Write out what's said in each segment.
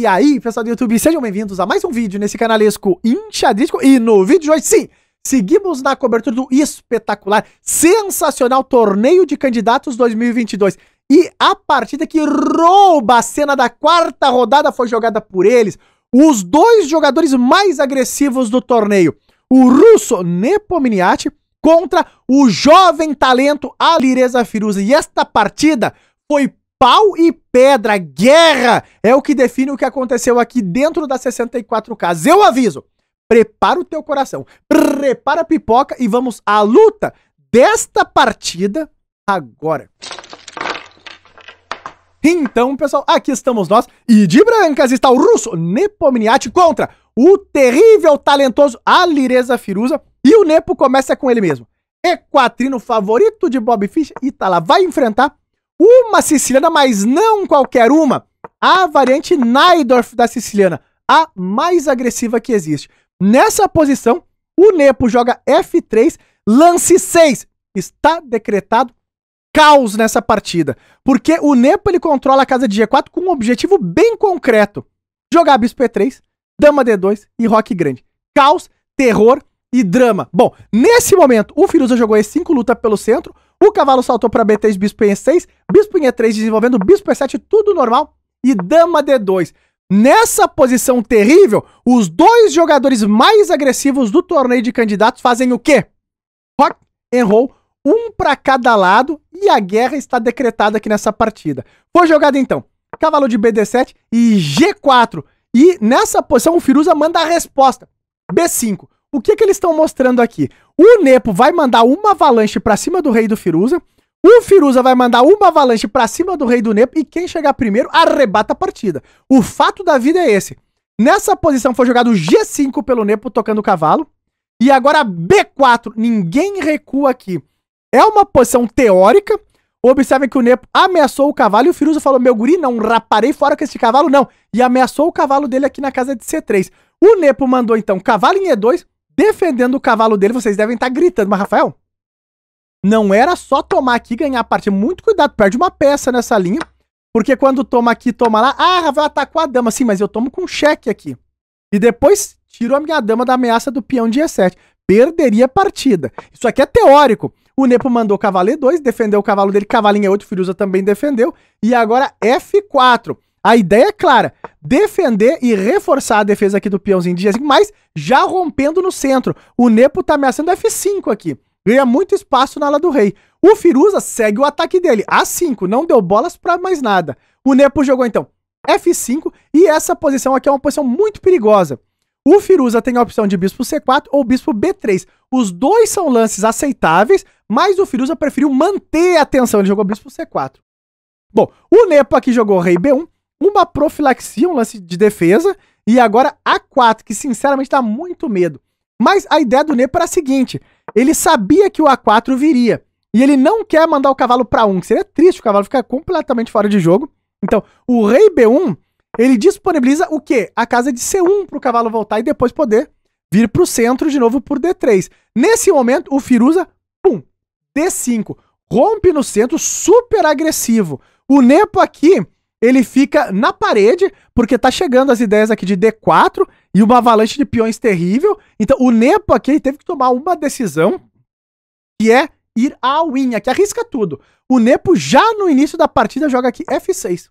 E aí, pessoal do YouTube, sejam bem-vindos a mais um vídeo nesse canalesco enxadrístico. E no vídeo de hoje, sim, seguimos na cobertura do espetacular, sensacional Torneio de Candidatos 2022. E a partida que rouba a cena da quarta rodada foi jogada por eles. Os dois jogadores mais agressivos do torneio. O russo Nepominiati contra o jovem talento Alireza Firuza. E esta partida foi pau e pedra, guerra, é o que define o que aconteceu aqui dentro da 64K. Eu aviso, prepara o teu coração, prepara a pipoca e vamos à luta desta partida agora. Então, pessoal, aqui estamos nós e de brancas está o russo Nepomniachtchi contra o terrível, talentoso Alireza Firuza e o Nepo começa com ele mesmo. Equatrino favorito de Bob Fish e tá lá, vai enfrentar uma siciliana, mas não qualquer uma, a variante Naidorf da siciliana, a mais agressiva que existe. Nessa posição, o Nepo joga F3, lance 6. Está decretado caos nessa partida, porque o Nepo ele controla a casa de G4 com um objetivo bem concreto: jogar bispo E3, dama D2 e roque grande. Caos, terror e drama. Bom, nesse momento, o Firuza jogou E5, luta pelo centro, o cavalo saltou para B3, bispo em E6, bispo em E3 desenvolvendo, bispo E7, tudo normal. E dama D2. Nessa posição terrível, os dois jogadores mais agressivos do torneio de candidatos fazem o quê? Rock and roll, um para cada lado e a guerra está decretada aqui nessa partida. Foi jogado então cavalo de BD7 e G4. E nessa posição o Firuza manda a resposta. B5. O que, é que eles estão mostrando aqui? O Nepo vai mandar uma avalanche para cima do rei do Firuza. O Firuza vai mandar uma avalanche para cima do rei do Nepo e quem chegar primeiro arrebata a partida. O fato da vida é esse. Nessa posição foi jogado G5 pelo Nepo tocando o cavalo. E agora B4, ninguém recua aqui. É uma posição teórica. Observem que o Nepo ameaçou o cavalo e o Firuza falou: Meu guri, não raparei fora com esse cavalo, não. E ameaçou o cavalo dele aqui na casa de C3. O Nepo mandou então cavalo em E2, defendendo o cavalo dele, vocês devem estar tá gritando. Mas, Rafael, não era só tomar aqui e ganhar a partida. Muito cuidado, perde uma peça nessa linha. Porque quando toma aqui, toma lá. Ah, Rafael atacou a dama. Sim, mas eu tomo com cheque aqui. E depois tiro a minha dama da ameaça do peão de E7. Perderia a partida. Isso aqui é teórico. O Nepo mandou cavalo E2, defendeu o cavalo dele, cavalinho 8 Firuza também defendeu. E agora F4. A ideia é clara: defender e reforçar a defesa aqui do peãozinho de G5, mas já rompendo no centro. O Nepo tá ameaçando F5 aqui. Ganha muito espaço na ala do rei. O Firuza segue o ataque dele. A5, não deu bolas para mais nada. O Nepo jogou então F5 e essa posição aqui é uma posição muito perigosa. O Firuza tem a opção de bispo C4 ou bispo B3. Os dois são lances aceitáveis, mas o Firuza preferiu manter a tensão. Ele jogou bispo C4. Bom, o Nepo aqui jogou rei B1 uma profilaxia, um lance de defesa, e agora a 4, que sinceramente dá muito medo. Mas a ideia do Nepo era a seguinte: ele sabia que o A4 viria. E ele não quer mandar o cavalo para 1, que seria triste, o cavalo ficar completamente fora de jogo. Então, o rei B1, ele disponibiliza o quê? A casa de C1 pro cavalo voltar e depois poder vir pro centro de novo por D3. Nesse momento, o Firuza, pum, D5. Rompe no centro, super agressivo. O Nepo aqui, ele fica na parede, porque tá chegando as ideias aqui de D4 e uma avalanche de peões terrível. Então o Nepo aqui teve que tomar uma decisão, que é ir à unha, que arrisca tudo. O Nepo já no início da partida joga aqui F6.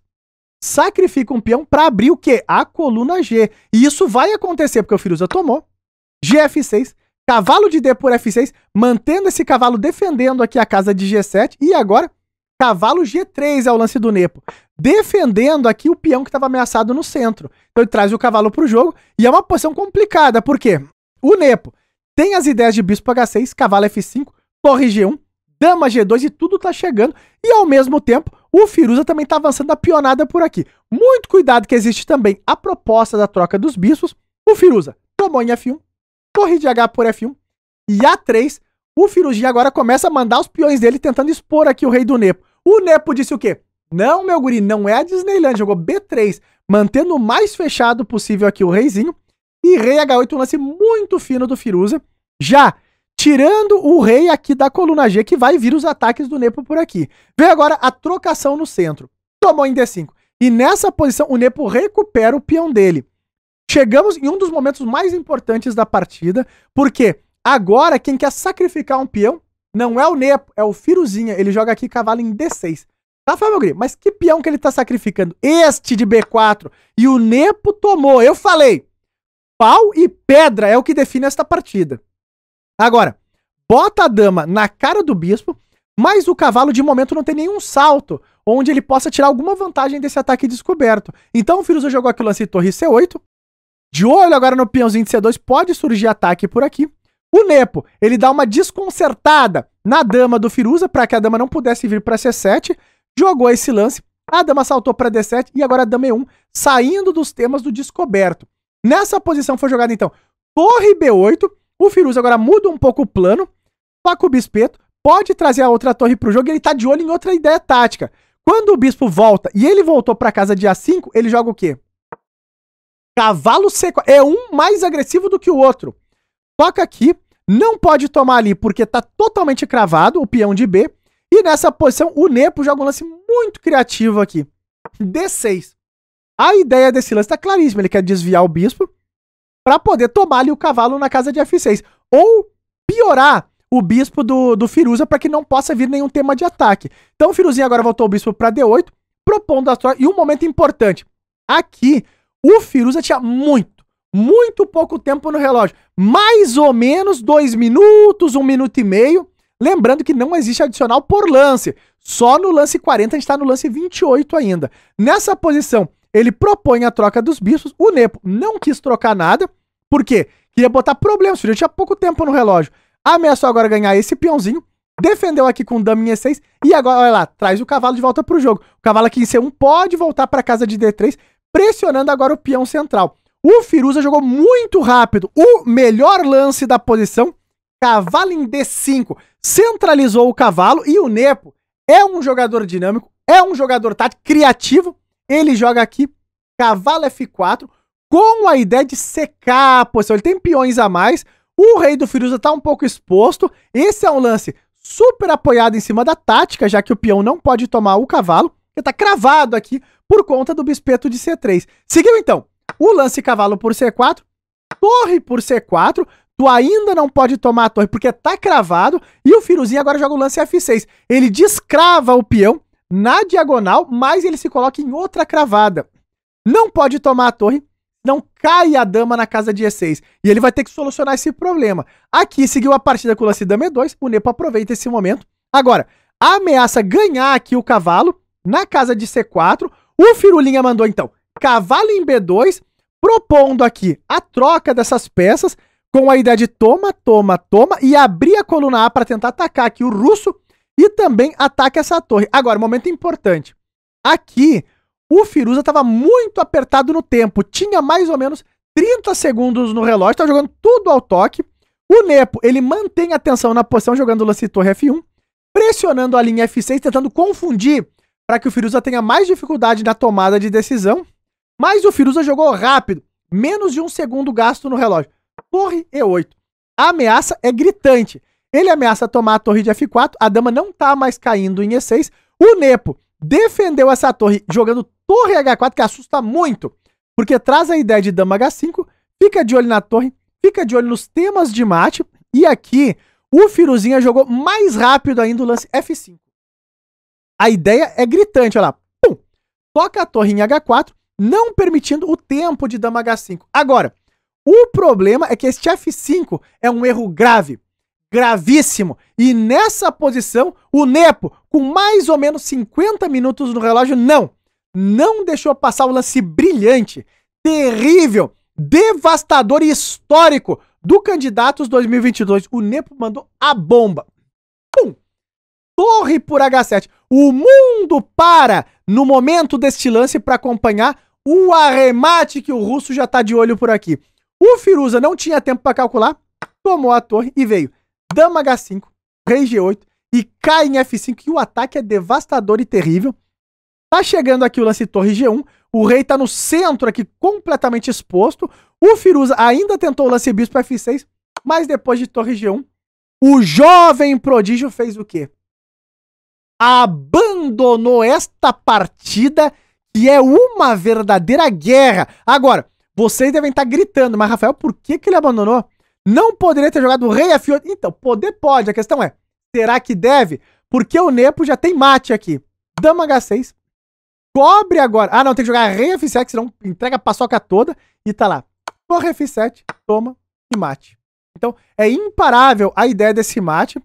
Sacrifica um peão para abrir o quê? A coluna G. E isso vai acontecer porque o Firuza tomou. GF6, cavalo de D por F6, mantendo esse cavalo defendendo aqui a casa de G7 e agora cavalo G3 é o lance do Nepo defendendo aqui o peão que estava ameaçado no centro. Então ele traz o cavalo para o jogo e é uma posição complicada, porque o Nepo tem as ideias de bispo H6, cavalo F5, torre G1, dama G2 e tudo tá chegando. E ao mesmo tempo, o Firuza também tá avançando a pionada por aqui. Muito cuidado que existe também a proposta da troca dos bispos. O Firuza tomou em F1, torre de H por F1 e A3. O Firuji agora começa a mandar os peões dele tentando expor aqui o rei do Nepo. O Nepo disse o quê? Não, meu guri, não é a Disneyland. Jogou B3, mantendo o mais fechado possível aqui o reizinho. E rei H8, um lance muito fino do Firuza. Já tirando o rei aqui da coluna G, que vai vir os ataques do Nepo por aqui. Vem agora a trocação no centro. Tomou em D5. E nessa posição, o Nepo recupera o peão dele. Chegamos em um dos momentos mais importantes da partida, porque agora quem quer sacrificar um peão não é o Nepo, é o Firuzinha. Ele joga aqui cavalo em D6. Rafael Mogri, mas que peão que ele tá sacrificando? Este de B4. E o Nepo tomou. Eu falei. Pau e pedra é o que define esta partida. Agora, bota a dama na cara do bispo, mas o cavalo de momento não tem nenhum salto onde ele possa tirar alguma vantagem desse ataque descoberto. Então o Firuza jogou aqui o lance torre C8. De olho agora no peãozinho de C2, pode surgir ataque por aqui. O Nepo, ele dá uma desconcertada na dama do Firuza para que a dama não pudesse vir para C7 jogou esse lance, a dama saltou para D7 e agora a dama E1, saindo dos temas do descoberto. Nessa posição foi jogada então torre B8, o Firuz agora muda um pouco o plano, toca o bispeto, pode trazer a outra torre pro jogo e ele tá de olho em outra ideia tática. Quando o bispo volta e ele voltou pra casa de a 5, ele joga o quê? Cavalo seco. É um mais agressivo do que o outro. Toca aqui, não pode tomar ali porque tá totalmente cravado o peão de B. E nessa posição, o Nepo joga um lance muito criativo aqui. D6. A ideia desse lance está claríssima. Ele quer desviar o bispo para poder tomar ali o cavalo na casa de F6. Ou piorar o bispo do, do Firuza para que não possa vir nenhum tema de ataque. Então o Firuzinho agora voltou o bispo para D8, propondo a troca. E um momento importante. Aqui, o Firuza tinha muito, muito pouco tempo no relógio. Mais ou menos dois minutos, um minuto e meio Lembrando que não existe adicional por lance. Só no lance 40 a gente está no lance 28 ainda. Nessa posição, ele propõe a troca dos bispos. O Nepo não quis trocar nada, porque queria botar problema. O tinha pouco tempo no relógio. Ameaçou agora ganhar esse peãozinho. Defendeu aqui com o dama em E6. E agora, olha lá, traz o cavalo de volta para o jogo. O cavalo aqui em C1 pode voltar para casa de D3, pressionando agora o peão central. O Firuza jogou muito rápido. O melhor lance da posição, cavalo em D5 centralizou o cavalo e o Nepo é um jogador dinâmico, é um jogador tático, criativo. Ele joga aqui cavalo F4 com a ideia de secar a posição. Ele tem peões a mais. O rei do Firuza está um pouco exposto. Esse é um lance super apoiado em cima da tática, já que o peão não pode tomar o cavalo, Ele está cravado aqui por conta do bispeto de C3. Seguiu então o lance cavalo por C4, torre por C4, Tu ainda não pode tomar a torre porque tá cravado. E o Firuzinho agora joga o lance F6. Ele descrava o peão na diagonal, mas ele se coloca em outra cravada. Não pode tomar a torre, não cai a dama na casa de E6. E ele vai ter que solucionar esse problema. Aqui seguiu a partida com o lance dama E2. O Nepo aproveita esse momento. Agora, ameaça ganhar aqui o cavalo na casa de C4. O Firulinha mandou então cavalo em B2, propondo aqui a troca dessas peças com a ideia de toma, toma, toma e abrir a coluna A para tentar atacar aqui o russo e também ataque essa torre. Agora, momento importante. Aqui, o Firuza estava muito apertado no tempo, tinha mais ou menos 30 segundos no relógio, estava jogando tudo ao toque. O Nepo, ele mantém a atenção na posição jogando lance torre F1, pressionando a linha F6, tentando confundir para que o Firuza tenha mais dificuldade na tomada de decisão. Mas o Firuza jogou rápido, menos de um segundo gasto no relógio torre E8. A ameaça é gritante. Ele ameaça tomar a torre de F4, a dama não tá mais caindo em E6. O Nepo defendeu essa torre jogando torre H4, que assusta muito, porque traz a ideia de dama H5, fica de olho na torre, fica de olho nos temas de mate, e aqui o Firuzinha jogou mais rápido ainda o lance F5. A ideia é gritante, olha lá. Pum! Toca a torre em H4, não permitindo o tempo de dama H5. Agora, o problema é que este F5 é um erro grave, gravíssimo. E nessa posição, o Nepo, com mais ou menos 50 minutos no relógio, não, não deixou passar o lance brilhante, terrível, devastador e histórico do Candidatos 2022. O Nepo mandou a bomba. Pum! Torre por H7. O mundo para no momento deste lance para acompanhar o arremate que o russo já está de olho por aqui. O Firuza não tinha tempo para calcular, tomou a torre e veio dama H5, rei G8 e cai em F5 e o ataque é devastador e terrível. Tá chegando aqui o lance torre G1, o rei tá no centro aqui completamente exposto. O Firuza ainda tentou o lance bispo F6, mas depois de torre G1, o jovem prodígio fez o quê? Abandonou esta partida que é uma verdadeira guerra. Agora, vocês devem estar tá gritando, mas Rafael, por que, que ele abandonou? Não poderia ter jogado o Rei F8. Então, poder pode. A questão é, será que deve? Porque o Nepo já tem mate aqui. Dama H6. Cobre agora. Ah, não, tem que jogar Rei F7, senão entrega a paçoca toda. E tá lá. Torre F7, toma e mate. Então, é imparável a ideia desse mate.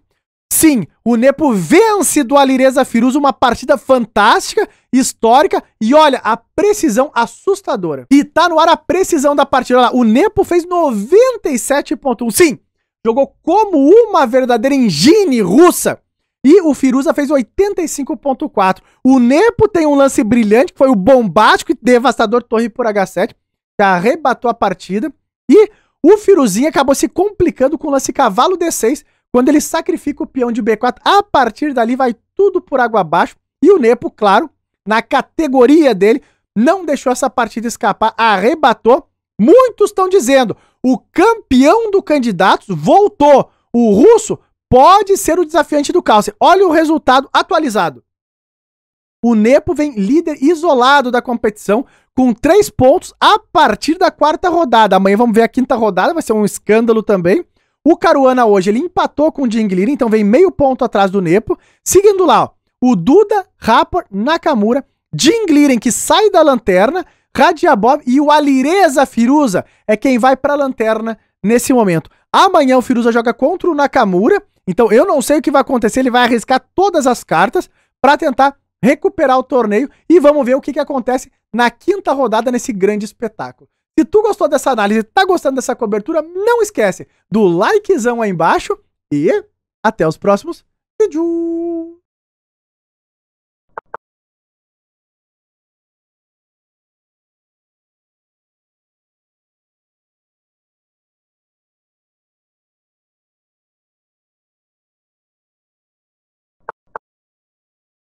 Sim, o Nepo vence do Alireza Firuza uma partida fantástica, histórica e olha, a precisão assustadora. E tá no ar a precisão da partida. Olha lá, o Nepo fez 97.1. Sim, jogou como uma verdadeira engine russa. E o Firuza fez 85.4. O Nepo tem um lance brilhante, que foi o bombástico e devastador Torre por H7, que arrebatou a partida. E o Firuzinho acabou se complicando com o lance cavalo D6, quando ele sacrifica o peão de B4, a partir dali vai tudo por água abaixo. E o Nepo, claro, na categoria dele, não deixou essa partida escapar, arrebatou. Muitos estão dizendo: o campeão do candidatos voltou. O russo pode ser o desafiante do Calce. Olha o resultado atualizado. O Nepo vem líder isolado da competição, com três pontos a partir da quarta rodada. Amanhã vamos ver a quinta rodada, vai ser um escândalo também. O Caruana hoje ele empatou com o Dingliri, então vem meio ponto atrás do Nepo. Seguindo lá, ó, o Duda, Rapor, Nakamura, Dingliren que sai da lanterna, Radiabob e o Alireza Firuza é quem vai para a lanterna nesse momento. Amanhã o Firuza joga contra o Nakamura, então eu não sei o que vai acontecer, ele vai arriscar todas as cartas para tentar recuperar o torneio e vamos ver o que, que acontece na quinta rodada nesse grande espetáculo. Se tu gostou dessa análise, tá gostando dessa cobertura, não esquece do likezão aí embaixo e até os próximos vídeos.